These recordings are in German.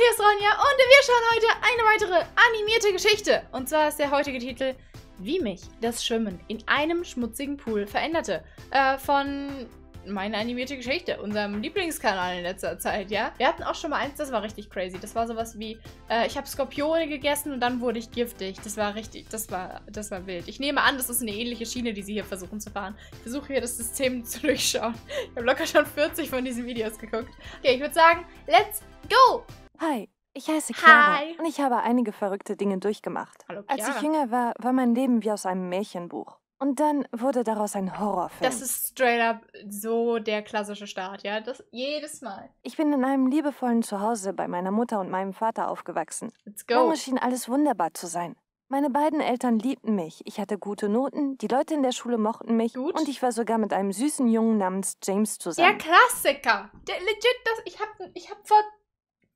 hier ist Ronja und wir schauen heute eine weitere animierte Geschichte. Und zwar ist der heutige Titel Wie mich das Schwimmen in einem schmutzigen Pool veränderte. Äh, von meine animierte Geschichte, unserem Lieblingskanal in letzter Zeit, ja? Wir hatten auch schon mal eins, das war richtig crazy. Das war sowas wie, äh, ich habe Skorpione gegessen und dann wurde ich giftig. Das war richtig, das war, das war wild. Ich nehme an, das ist eine ähnliche Schiene, die sie hier versuchen zu fahren. Ich versuche hier das System zu durchschauen. Ich habe locker schon 40 von diesen Videos geguckt. Okay, ich würde sagen, let's go! Hi, ich heiße Chiara Hi. und ich habe einige verrückte Dinge durchgemacht. Hallo, Als ich jünger war, war mein Leben wie aus einem Märchenbuch. Und dann wurde daraus ein Horrorfilm. Das ist straight up so der klassische Start, ja? Das jedes Mal. Ich bin in einem liebevollen Zuhause bei meiner Mutter und meinem Vater aufgewachsen. Let's go. Lange schien alles wunderbar zu sein. Meine beiden Eltern liebten mich. Ich hatte gute Noten, die Leute in der Schule mochten mich Gut. und ich war sogar mit einem süßen Jungen namens James zusammen. Der Klassiker. Der legit das ich habe ich hab vor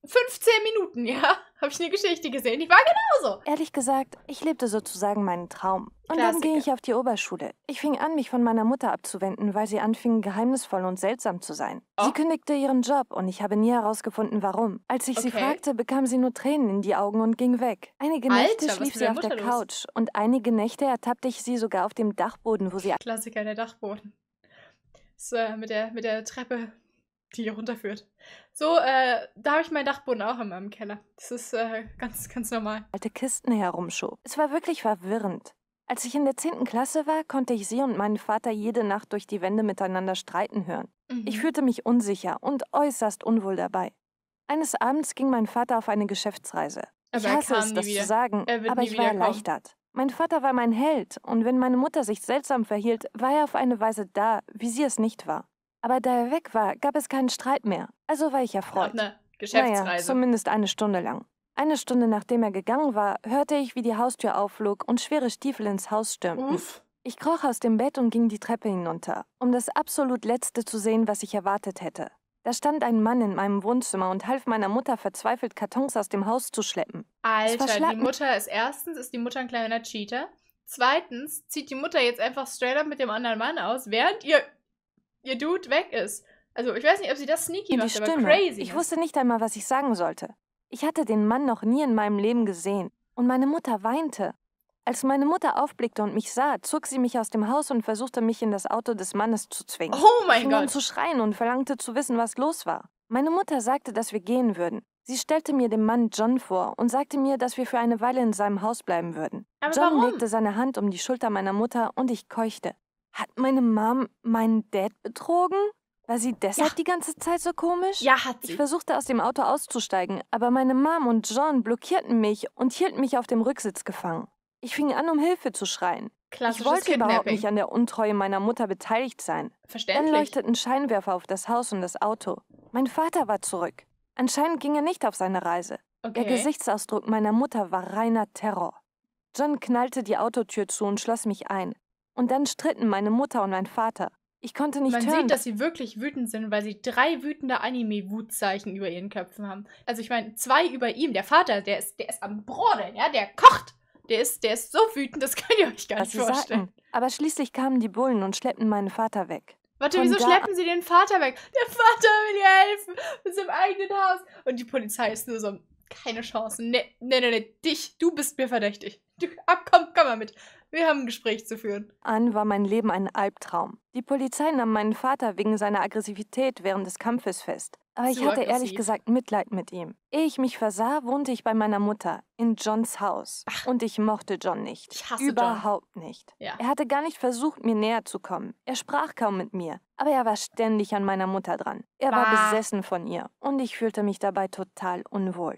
15 Minuten, ja, habe ich eine Geschichte gesehen. Die war genauso. Ehrlich gesagt, ich lebte sozusagen meinen Traum. Und Klassiker. dann ging ich auf die Oberschule. Ich fing an, mich von meiner Mutter abzuwenden, weil sie anfing, geheimnisvoll und seltsam zu sein. Oh. Sie kündigte ihren Job und ich habe nie herausgefunden, warum. Als ich okay. sie fragte, bekam sie nur Tränen in die Augen und ging weg. Einige Alter, Nächte schlief sie auf Mutter der los? Couch und einige Nächte ertappte ich sie sogar auf dem Dachboden, wo sie. Klassiker, der Dachboden. So, mit der, mit der Treppe die hier runterführt. So, äh, da habe ich meinen Dachboden auch in meinem Keller. Das ist äh, ganz, ganz normal. Alte Kisten herumschob. Es war wirklich verwirrend. Als ich in der 10. Klasse war, konnte ich sie und meinen Vater jede Nacht durch die Wände miteinander streiten hören. Mhm. Ich fühlte mich unsicher und äußerst unwohl dabei. Eines Abends ging mein Vater auf eine Geschäftsreise. Aber ich hasse es, das wieder. zu sagen, aber ich war erleichtert. Mein Vater war mein Held, und wenn meine Mutter sich seltsam verhielt, war er auf eine Weise da, wie sie es nicht war. Aber da er weg war, gab es keinen Streit mehr. Also war ich erfreut. Eine Geschäftsreise. Naja, zumindest eine Stunde lang. Eine Stunde nachdem er gegangen war, hörte ich, wie die Haustür aufflog und schwere Stiefel ins Haus stürmten. Uff. Ich kroch aus dem Bett und ging die Treppe hinunter, um das absolut Letzte zu sehen, was ich erwartet hätte. Da stand ein Mann in meinem Wohnzimmer und half meiner Mutter verzweifelt, Kartons aus dem Haus zu schleppen. Alter, die Mutter ist erstens, ist die Mutter ein kleiner Cheater. Zweitens zieht die Mutter jetzt einfach straight up mit dem anderen Mann aus, während ihr ihr Dude weg ist. Also ich weiß nicht, ob sie das sneaky macht, Stimme. aber crazy. Ich wusste nicht einmal, was ich sagen sollte. Ich hatte den Mann noch nie in meinem Leben gesehen. Und meine Mutter weinte. Als meine Mutter aufblickte und mich sah, zog sie mich aus dem Haus und versuchte mich in das Auto des Mannes zu zwingen. Oh mein ich Gott! Um zu schreien und verlangte zu wissen, was los war. Meine Mutter sagte, dass wir gehen würden. Sie stellte mir den Mann John vor und sagte mir, dass wir für eine Weile in seinem Haus bleiben würden. Aber John warum? legte seine Hand um die Schulter meiner Mutter und ich keuchte. Hat meine Mom meinen Dad betrogen? War sie deshalb ja. die ganze Zeit so komisch? Ja, hat sie. Ich versuchte aus dem Auto auszusteigen, aber meine Mom und John blockierten mich und hielten mich auf dem Rücksitz gefangen. Ich fing an, um Hilfe zu schreien. Ich wollte überhaupt nicht an der Untreue meiner Mutter beteiligt sein. Verständlich. Dann leuchteten Scheinwerfer auf das Haus und das Auto. Mein Vater war zurück. Anscheinend ging er nicht auf seine Reise. Okay. Der Gesichtsausdruck meiner Mutter war reiner Terror. John knallte die Autotür zu und schloss mich ein. Und dann stritten meine Mutter und mein Vater. Ich konnte nicht Man hören. sieht, dass sie wirklich wütend sind, weil sie drei wütende Anime-Wutzeichen über ihren Köpfen haben. Also ich meine, zwei über ihm. Der Vater, der ist, der ist am Brodeln, ja, der kocht. Der ist, der ist so wütend, das könnt ihr euch gar Was nicht vorstellen. Sagten. Aber schließlich kamen die Bullen und schleppten meinen Vater weg. Warte, wieso schleppen sie den Vater weg? Der Vater will ihr helfen mit seinem eigenen Haus. Und die Polizei ist nur so, keine Chance. Nee, nee, nee, ne, dich, du bist mir verdächtig. Du, ab, komm, komm mal mit. Wir haben ein Gespräch zu führen. An war mein Leben ein Albtraum. Die Polizei nahm meinen Vater wegen seiner Aggressivität während des Kampfes fest. Aber ich hatte aggressiv. ehrlich gesagt Mitleid mit ihm. Ehe ich mich versah, wohnte ich bei meiner Mutter in Johns Haus. Ach. Und ich mochte John nicht. Ich hasse Überhaupt John. nicht. Ja. Er hatte gar nicht versucht, mir näher zu kommen. Er sprach kaum mit mir. Aber er war ständig an meiner Mutter dran. Er bah. war ah. besessen von ihr. Und ich fühlte mich dabei total unwohl.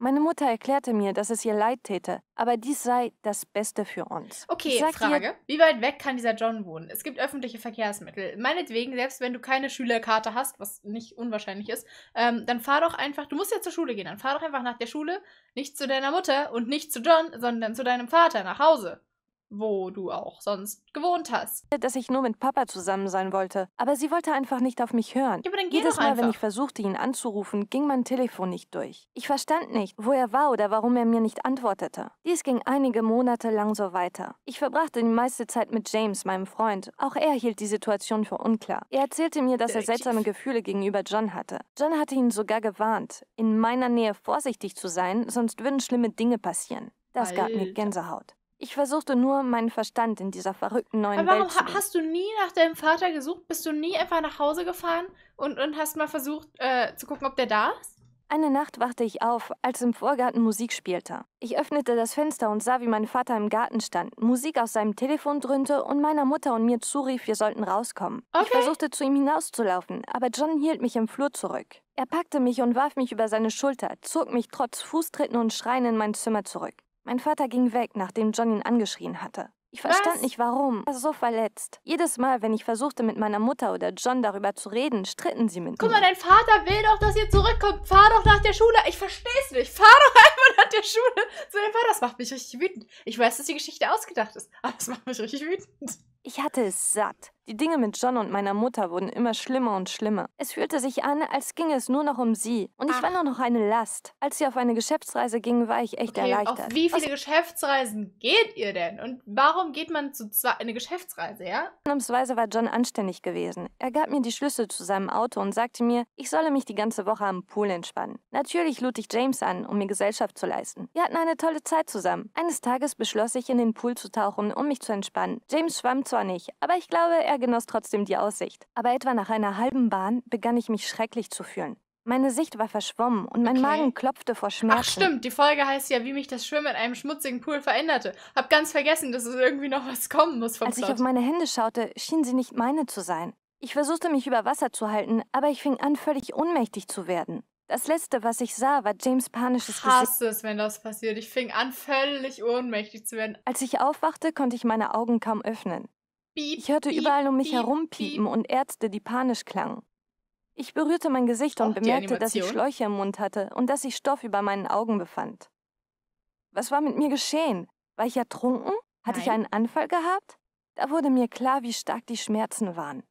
Meine Mutter erklärte mir, dass es ihr leid täte, aber dies sei das Beste für uns. Okay, Frage. Ihr, Wie weit weg kann dieser John wohnen? Es gibt öffentliche Verkehrsmittel. Meinetwegen, selbst wenn du keine Schülerkarte hast, was nicht unwahrscheinlich ist, ähm, dann fahr doch einfach, du musst ja zur Schule gehen, dann fahr doch einfach nach der Schule, nicht zu deiner Mutter und nicht zu John, sondern zu deinem Vater nach Hause wo du auch sonst gewohnt hast. Dass ich nur mit Papa zusammen sein wollte, aber sie wollte einfach nicht auf mich hören. Ja, aber dann geh Jedes doch Mal, einfach. wenn ich versuchte, ihn anzurufen, ging mein Telefon nicht durch. Ich verstand nicht, wo er war oder warum er mir nicht antwortete. Dies ging einige Monate lang so weiter. Ich verbrachte die meiste Zeit mit James, meinem Freund. Auch er hielt die Situation für unklar. Er erzählte mir, dass Direktiv. er seltsame Gefühle gegenüber John hatte. John hatte ihn sogar gewarnt, in meiner Nähe vorsichtig zu sein, sonst würden schlimme Dinge passieren. Das Alter. gab mir Gänsehaut. Ich versuchte nur, meinen Verstand in dieser verrückten neuen Aber warum Welt zu Warum hast du nie nach deinem Vater gesucht? Bist du nie einfach nach Hause gefahren und, und hast mal versucht äh, zu gucken, ob der da ist? Eine Nacht wachte ich auf, als im Vorgarten Musik spielte. Ich öffnete das Fenster und sah, wie mein Vater im Garten stand, Musik aus seinem Telefon dröhnte und meiner Mutter und mir zurief, wir sollten rauskommen. Okay. Ich versuchte zu ihm hinauszulaufen, aber John hielt mich im Flur zurück. Er packte mich und warf mich über seine Schulter, zog mich trotz Fußtritten und Schreien in mein Zimmer zurück. Mein Vater ging weg, nachdem John ihn angeschrien hatte. Ich verstand Was? nicht warum. Er war so verletzt. Jedes Mal, wenn ich versuchte, mit meiner Mutter oder John darüber zu reden, stritten sie mit mir. Guck mal, dein Vater will doch, dass ihr zurückkommt. Fahr doch nach der Schule. Ich versteh's nicht. Fahr doch einfach nach der Schule zu dem Vater. Das macht mich richtig wütend. Ich weiß, dass die Geschichte ausgedacht ist, aber das macht mich richtig wütend. Ich hatte es satt. Die Dinge mit John und meiner Mutter wurden immer schlimmer und schlimmer. Es fühlte sich an, als ginge es nur noch um sie. Und ich Ach. war nur noch eine Last. Als sie auf eine Geschäftsreise gingen, war ich echt okay, erleichtert. Auf wie viele Aus Geschäftsreisen geht ihr denn? Und warum geht man zu zwei eine Geschäftsreise, ja? Ausnahmsweise war John anständig gewesen. Er gab mir die Schlüssel zu seinem Auto und sagte mir, ich solle mich die ganze Woche am Pool entspannen. Natürlich lud ich James an, um mir Gesellschaft zu leisten. Wir hatten eine tolle Zeit zusammen. Eines Tages beschloss ich, in den Pool zu tauchen, um mich zu entspannen. James schwamm zwar nicht, aber ich glaube, er genoss trotzdem die Aussicht. Aber etwa nach einer halben Bahn begann ich mich schrecklich zu fühlen. Meine Sicht war verschwommen und mein okay. Magen klopfte vor Schmerzen. Ach stimmt, die Folge heißt ja, wie mich das Schwimmen in einem schmutzigen Pool veränderte. Hab ganz vergessen, dass es irgendwie noch was kommen muss vom Als Plot. ich auf meine Hände schaute, schien sie nicht meine zu sein. Ich versuchte mich über Wasser zu halten, aber ich fing an, völlig ohnmächtig zu werden. Das letzte, was ich sah, war James panisches Gesicht. Ich hasse es, wenn das passiert. Ich fing an, völlig ohnmächtig zu werden. Als ich aufwachte, konnte ich meine Augen kaum öffnen. Ich hörte überall um mich herum piepen und Ärzte, die panisch klangen. Ich berührte mein Gesicht und bemerkte, dass ich Schläuche im Mund hatte und dass sich Stoff über meinen Augen befand. Was war mit mir geschehen? War ich ertrunken? Hatte ich einen Anfall gehabt? Da wurde mir klar, wie stark die Schmerzen waren.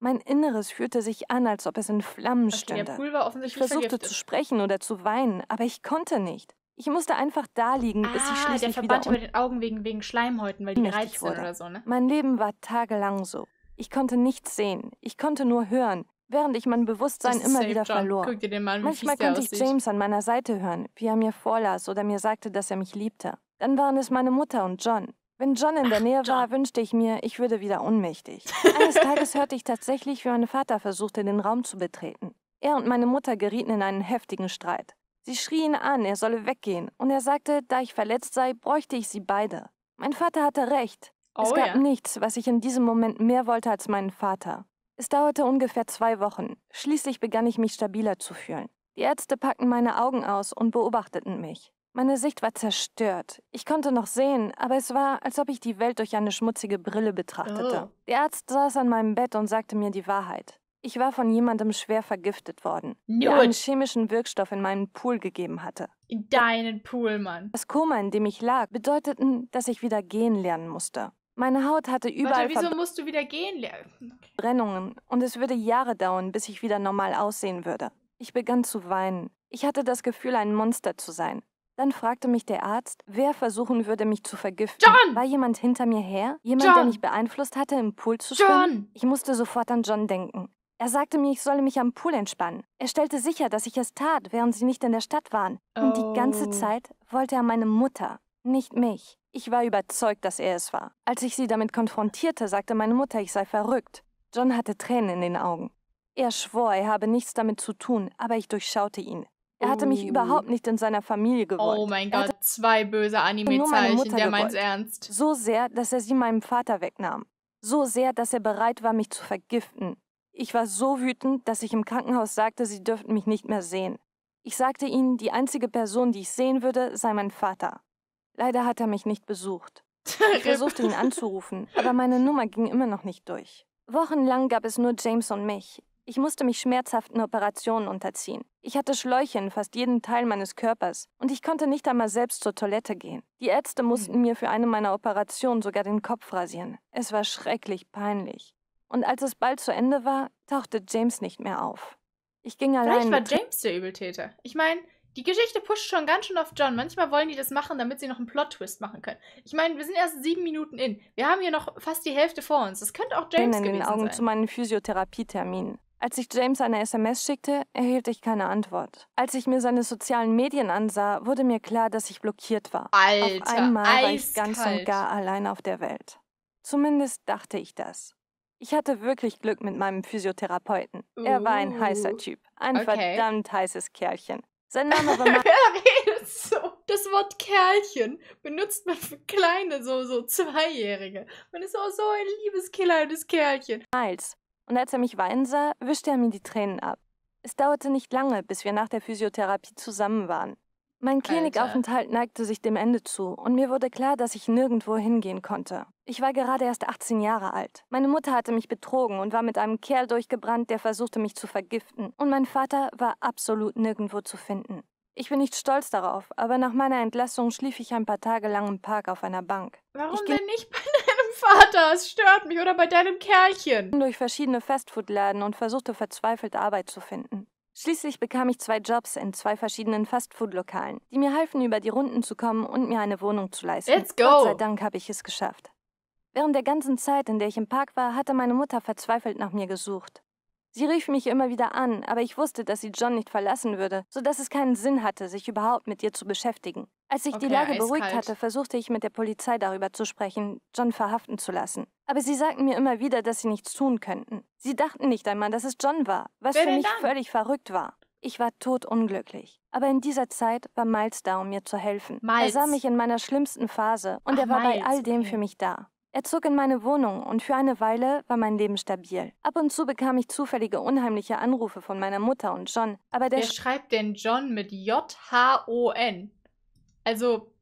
Mein Inneres fühlte sich an, als ob es in Flammen okay, stünde. ich versuchte vergiftet. zu sprechen oder zu weinen, aber ich konnte nicht. Ich musste einfach da liegen, bis ah, bis ich schließlich der Verband über den Augen wegen, wegen Schleimhäuten, weil die gereizt sind oder so, ne? Mein Leben war tagelang so. Ich konnte nichts sehen. Ich konnte nur hören, während ich mein Bewusstsein immer wieder John. verlor. Guck dir den Mann, Manchmal konnte ich aussieht. James an meiner Seite hören, wie er mir vorlas oder mir sagte, dass er mich liebte. Dann waren es meine Mutter und John. Wenn John in der Ach, Nähe John. war, wünschte ich mir, ich würde wieder ohnmächtig. Eines Tages hörte ich tatsächlich, wie mein Vater versuchte, den Raum zu betreten. Er und meine Mutter gerieten in einen heftigen Streit. Sie schrie ihn an, er solle weggehen, und er sagte, da ich verletzt sei, bräuchte ich sie beide. Mein Vater hatte recht. Oh, es gab ja. nichts, was ich in diesem Moment mehr wollte als meinen Vater. Es dauerte ungefähr zwei Wochen. Schließlich begann ich mich stabiler zu fühlen. Die Ärzte packten meine Augen aus und beobachteten mich. Meine Sicht war zerstört. Ich konnte noch sehen, aber es war, als ob ich die Welt durch eine schmutzige Brille betrachtete. Oh. Der Arzt saß an meinem Bett und sagte mir die Wahrheit. Ich war von jemandem schwer vergiftet worden, Null. der einen chemischen Wirkstoff in meinen Pool gegeben hatte. In deinen Pool, Mann. Das Koma, in dem ich lag, bedeuteten, dass ich wieder gehen lernen musste. Meine Haut hatte überall Warte, wieso Verbr musst du wieder gehen lernen? Brennungen und es würde Jahre dauern, bis ich wieder normal aussehen würde. Ich begann zu weinen. Ich hatte das Gefühl, ein Monster zu sein. Dann fragte mich der Arzt, wer versuchen würde, mich zu vergiften. John! War jemand hinter mir her? Jemand, John! der mich beeinflusst hatte, im Pool zu schwimmen? John! Ich musste sofort an John denken. Er sagte mir, ich solle mich am Pool entspannen. Er stellte sicher, dass ich es tat, während sie nicht in der Stadt waren. Und oh. die ganze oh. Zeit wollte er meine Mutter, nicht mich. Ich war überzeugt, dass er es war. Als ich sie damit konfrontierte, sagte meine Mutter, ich sei verrückt. John hatte Tränen in den Augen. Er schwor, er habe nichts damit zu tun, aber ich durchschaute ihn. Er hatte mich oh. überhaupt nicht in seiner Familie oh gewollt. Oh mein Gott, zwei böse Anime-Zeichen, der meint's ernst. So sehr, dass er sie meinem Vater wegnahm. So sehr, dass er bereit war, mich zu vergiften. Ich war so wütend, dass ich im Krankenhaus sagte, sie dürften mich nicht mehr sehen. Ich sagte ihnen, die einzige Person, die ich sehen würde, sei mein Vater. Leider hat er mich nicht besucht. Ich versuchte ihn anzurufen, aber meine Nummer ging immer noch nicht durch. Wochenlang gab es nur James und mich. Ich musste mich schmerzhaften Operationen unterziehen. Ich hatte Schläuche in fast jedem Teil meines Körpers und ich konnte nicht einmal selbst zur Toilette gehen. Die Ärzte mussten hm. mir für eine meiner Operationen sogar den Kopf rasieren. Es war schrecklich peinlich. Und als es bald zu Ende war, tauchte James nicht mehr auf. Ich ging allein. Vielleicht war James der Übeltäter. Ich meine, die Geschichte pusht schon ganz schön auf John. Manchmal wollen die das machen, damit sie noch einen Plot-Twist machen können. Ich meine, wir sind erst sieben Minuten in. Wir haben hier noch fast die Hälfte vor uns. Das könnte auch James sein. Ich in den Augen sein. zu meinen Physiotherapieterminen. Als ich James eine SMS schickte, erhielt ich keine Antwort. Als ich mir seine sozialen Medien ansah, wurde mir klar, dass ich blockiert war. Alter, auf einmal eiskalt. war ich ganz und gar allein auf der Welt. Zumindest dachte ich das. Ich hatte wirklich Glück mit meinem Physiotherapeuten. Er war ein heißer uh, Typ. Ein okay. verdammt heißes Kerlchen. Sein Name war. so. Das Wort Kerlchen benutzt man für kleine, so, so Zweijährige. Man ist auch so ein liebes, kleines Kerlchen. Miles. Und als er mich weinen sah, wischte er mir die Tränen ab. Es dauerte nicht lange, bis wir nach der Physiotherapie zusammen waren. Mein Klinikaufenthalt neigte sich dem Ende zu und mir wurde klar, dass ich nirgendwo hingehen konnte. Ich war gerade erst 18 Jahre alt. Meine Mutter hatte mich betrogen und war mit einem Kerl durchgebrannt, der versuchte mich zu vergiften. Und mein Vater war absolut nirgendwo zu finden. Ich bin nicht stolz darauf, aber nach meiner Entlassung schlief ich ein paar Tage lang im Park auf einer Bank. Warum ich denn nicht bei deinem Vater? Es stört mich. Oder bei deinem Kerlchen. Ich ging Durch verschiedene Fastfood-Läden und versuchte verzweifelt Arbeit zu finden. Schließlich bekam ich zwei Jobs in zwei verschiedenen Fastfood-Lokalen, die mir halfen, über die Runden zu kommen und mir eine Wohnung zu leisten. Let's go! Gott sei Dank habe ich es geschafft. Während der ganzen Zeit, in der ich im Park war, hatte meine Mutter verzweifelt nach mir gesucht. Sie rief mich immer wieder an, aber ich wusste, dass sie John nicht verlassen würde, sodass es keinen Sinn hatte, sich überhaupt mit ihr zu beschäftigen. Als ich okay, die Lage eiskalt. beruhigt hatte, versuchte ich mit der Polizei darüber zu sprechen, John verhaften zu lassen. Aber sie sagten mir immer wieder, dass sie nichts tun könnten. Sie dachten nicht einmal, dass es John war, was Wer für mich dann? völlig verrückt war. Ich war totunglücklich. Aber in dieser Zeit war Miles da, um mir zu helfen. Miles. Er sah mich in meiner schlimmsten Phase und Ach, er war Miles. bei all dem für mich da. Er zog in meine Wohnung und für eine Weile war mein Leben stabil. Ab und zu bekam ich zufällige unheimliche Anrufe von meiner Mutter und John, aber der Wer schreibt denn John mit J H O N? Also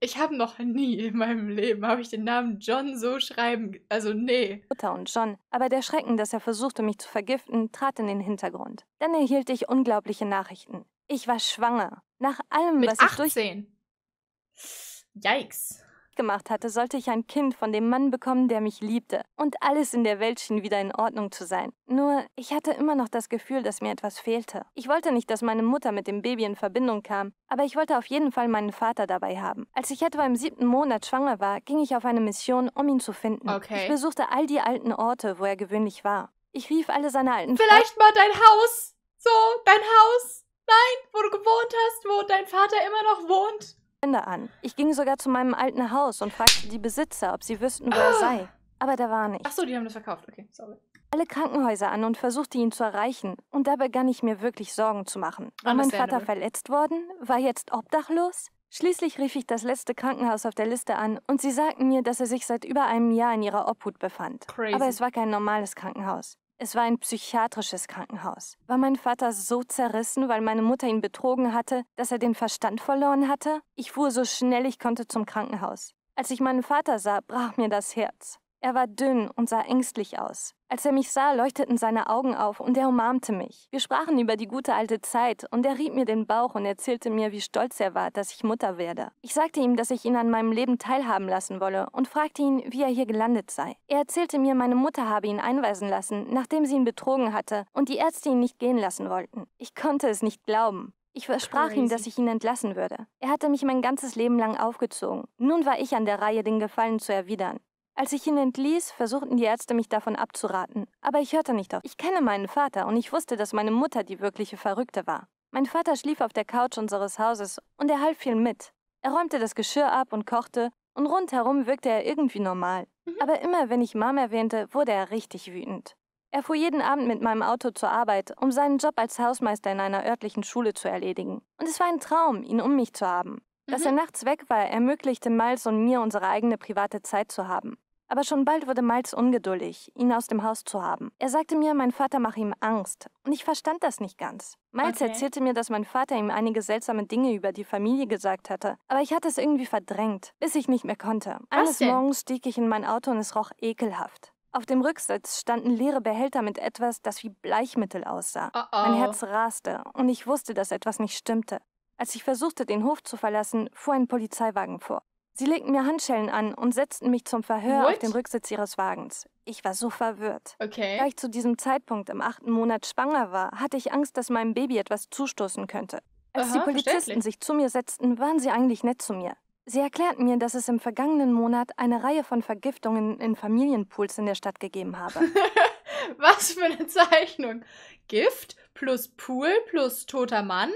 ich habe noch nie in meinem Leben habe ich den Namen John so schreiben, also nee. Mutter und John, aber der Schrecken, dass er versuchte mich zu vergiften, trat in den Hintergrund. Dann erhielt ich unglaubliche Nachrichten. Ich war schwanger. Nach allem, mit was 18. ich durch Yikes verrückt gemacht hatte, sollte ich ein Kind von dem Mann bekommen, der mich liebte. Und alles in der Welt schien wieder in Ordnung zu sein. Nur, ich hatte immer noch das Gefühl, dass mir etwas fehlte. Ich wollte nicht, dass meine Mutter mit dem Baby in Verbindung kam, aber ich wollte auf jeden Fall meinen Vater dabei haben. Als ich etwa im siebten Monat schwanger war, ging ich auf eine Mission, um ihn zu finden. Okay. Ich besuchte all die alten Orte, wo er gewöhnlich war. Ich rief alle seine alten. Vielleicht mal dein Haus! So, dein Haus! Nein, wo du gewohnt hast, wo dein Vater immer noch wohnt. Freunde an. Ich ging sogar zu meinem alten Haus und fragte die Besitzer, ob sie wüssten, wo ah. er sei. Aber da war nicht. Ach so, die haben das verkauft. Okay, sorry. Alle Krankenhäuser an und versuchte ihn zu erreichen. Und da begann ich mir wirklich Sorgen zu machen. War mein Vater verletzt worden? War jetzt obdachlos? Schließlich rief ich das letzte Krankenhaus auf der Liste an und sie sagten mir, dass er sich seit über einem Jahr in ihrer Obhut befand. Crazy. Aber es war kein normales Krankenhaus. Es war ein psychiatrisches Krankenhaus. War mein Vater so zerrissen, weil meine Mutter ihn betrogen hatte, dass er den Verstand verloren hatte? Ich fuhr so schnell ich konnte zum Krankenhaus. Als ich meinen Vater sah, brach mir das Herz. Er war dünn und sah ängstlich aus. Als er mich sah, leuchteten seine Augen auf und er umarmte mich. Wir sprachen über die gute alte Zeit und er rieb mir den Bauch und erzählte mir, wie stolz er war, dass ich Mutter werde. Ich sagte ihm, dass ich ihn an meinem Leben teilhaben lassen wolle und fragte ihn, wie er hier gelandet sei. Er erzählte mir, meine Mutter habe ihn einweisen lassen, nachdem sie ihn betrogen hatte und die Ärzte ihn nicht gehen lassen wollten. Ich konnte es nicht glauben. Ich versprach Crazy. ihm, dass ich ihn entlassen würde. Er hatte mich mein ganzes Leben lang aufgezogen. Nun war ich an der Reihe, den Gefallen zu erwidern. Als ich ihn entließ, versuchten die Ärzte mich davon abzuraten, aber ich hörte nicht auf. Ich kenne meinen Vater und ich wusste, dass meine Mutter die wirkliche Verrückte war. Mein Vater schlief auf der Couch unseres Hauses und er half viel mit. Er räumte das Geschirr ab und kochte, und rundherum wirkte er irgendwie normal. Mhm. Aber immer wenn ich Mom erwähnte, wurde er richtig wütend. Er fuhr jeden Abend mit meinem Auto zur Arbeit, um seinen Job als Hausmeister in einer örtlichen Schule zu erledigen. Und es war ein Traum, ihn um mich zu haben. Dass mhm. er nachts weg war, ermöglichte Miles und mir, unsere eigene private Zeit zu haben. Aber schon bald wurde Miles ungeduldig, ihn aus dem Haus zu haben. Er sagte mir, mein Vater mache ihm Angst. Und ich verstand das nicht ganz. Miles okay. erzählte mir, dass mein Vater ihm einige seltsame Dinge über die Familie gesagt hatte. Aber ich hatte es irgendwie verdrängt, bis ich nicht mehr konnte. Was Eines denn? Morgens stieg ich in mein Auto und es roch ekelhaft. Auf dem Rücksitz standen leere Behälter mit etwas, das wie Bleichmittel aussah. Oh oh. Mein Herz raste und ich wusste, dass etwas nicht stimmte. Als ich versuchte, den Hof zu verlassen, fuhr ein Polizeiwagen vor. Sie legten mir Handschellen an und setzten mich zum Verhör What? auf den Rücksitz ihres Wagens. Ich war so verwirrt. Okay. Da ich zu diesem Zeitpunkt im achten Monat schwanger war, hatte ich Angst, dass meinem Baby etwas zustoßen könnte. Als Aha, die Polizisten sich zu mir setzten, waren sie eigentlich nett zu mir. Sie erklärten mir, dass es im vergangenen Monat eine Reihe von Vergiftungen in Familienpools in der Stadt gegeben habe. Was für eine Zeichnung. Gift plus Pool plus toter Mann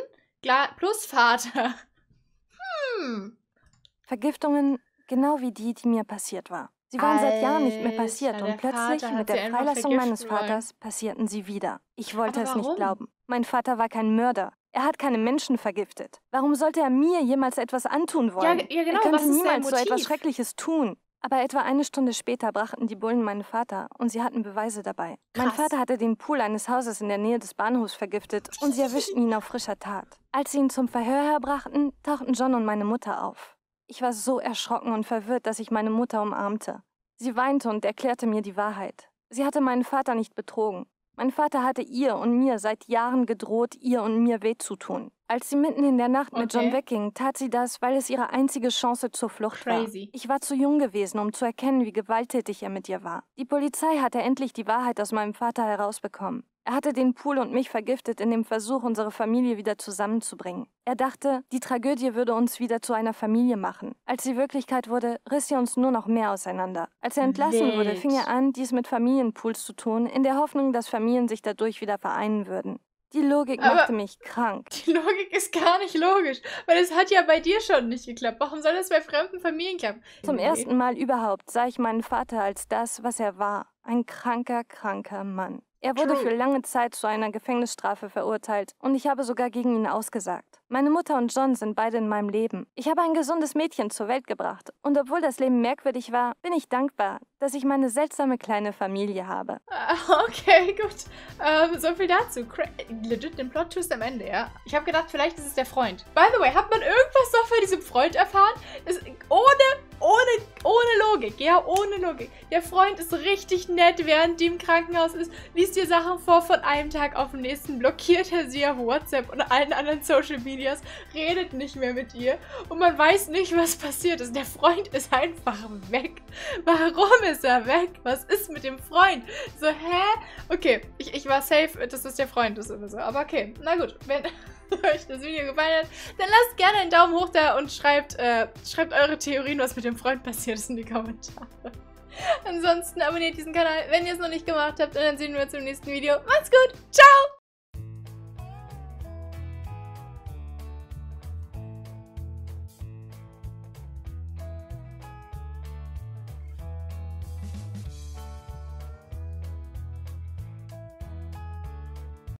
plus Vater. Hm. Vergiftungen genau wie die, die mir passiert war. Sie waren Alter, seit Jahren nicht mehr passiert und plötzlich mit der Freilassung meines Vaters passierten sie wieder. Ich wollte es nicht glauben. Mein Vater war kein Mörder. Er hat keine Menschen vergiftet. Warum sollte er mir jemals etwas antun wollen? Ja, ja genau, er könnte niemals so etwas Schreckliches tun. Aber etwa eine Stunde später brachten die Bullen meinen Vater und sie hatten Beweise dabei. Krass. Mein Vater hatte den Pool eines Hauses in der Nähe des Bahnhofs vergiftet und sie erwischten ihn auf frischer Tat. Als sie ihn zum Verhör herbrachten, tauchten John und meine Mutter auf. Ich war so erschrocken und verwirrt, dass ich meine Mutter umarmte. Sie weinte und erklärte mir die Wahrheit. Sie hatte meinen Vater nicht betrogen. Mein Vater hatte ihr und mir seit Jahren gedroht, ihr und mir weh zu tun. Als sie mitten in der Nacht okay. mit John wegging, tat sie das, weil es ihre einzige Chance zur Flucht Crazy. war. Ich war zu jung gewesen, um zu erkennen, wie gewalttätig er mit ihr war. Die Polizei hatte endlich die Wahrheit aus meinem Vater herausbekommen. Er hatte den Pool und mich vergiftet in dem Versuch, unsere Familie wieder zusammenzubringen. Er dachte, die Tragödie würde uns wieder zu einer Familie machen. Als sie Wirklichkeit wurde, riss sie uns nur noch mehr auseinander. Als er entlassen Wild. wurde, fing er an, dies mit Familienpools zu tun, in der Hoffnung, dass Familien sich dadurch wieder vereinen würden. Die Logik aber machte mich krank. Die Logik ist gar nicht logisch, weil es hat ja bei dir schon nicht geklappt. Warum soll das bei fremden Familien klappen? Zum ersten Mal überhaupt sah ich meinen Vater als das, was er war. Ein kranker, kranker Mann. Er wurde True. für lange Zeit zu einer Gefängnisstrafe verurteilt und ich habe sogar gegen ihn ausgesagt. Meine Mutter und John sind beide in meinem Leben. Ich habe ein gesundes Mädchen zur Welt gebracht und obwohl das Leben merkwürdig war, bin ich dankbar, dass ich meine seltsame kleine Familie habe. Okay, gut. Ähm, so viel dazu. Cra legit den Plot Twist am Ende, ja. Ich habe gedacht, vielleicht ist es der Freund. By the way, hat man irgendwas noch von diesem Freund erfahren? Das, ohne, ohne, ohne Logik, ja, ohne Logik. Der Freund ist richtig nett, während die im Krankenhaus ist, liest ihr Sachen vor von einem Tag auf den nächsten, blockiert er sie auf WhatsApp und allen anderen Social Medias, redet nicht mehr mit ihr und man weiß nicht, was passiert ist. Der Freund ist einfach weg. Warum ist er weg. Was ist mit dem Freund? So, hä? Okay, ich, ich war safe, das ist der Freund, das ist immer so. Aber okay, na gut, wenn euch das Video gefallen hat, dann lasst gerne einen Daumen hoch da und schreibt, äh, schreibt eure Theorien, was mit dem Freund passiert ist, in die Kommentare. Ansonsten abonniert diesen Kanal, wenn ihr es noch nicht gemacht habt und dann sehen wir uns im nächsten Video. Macht's gut, ciao!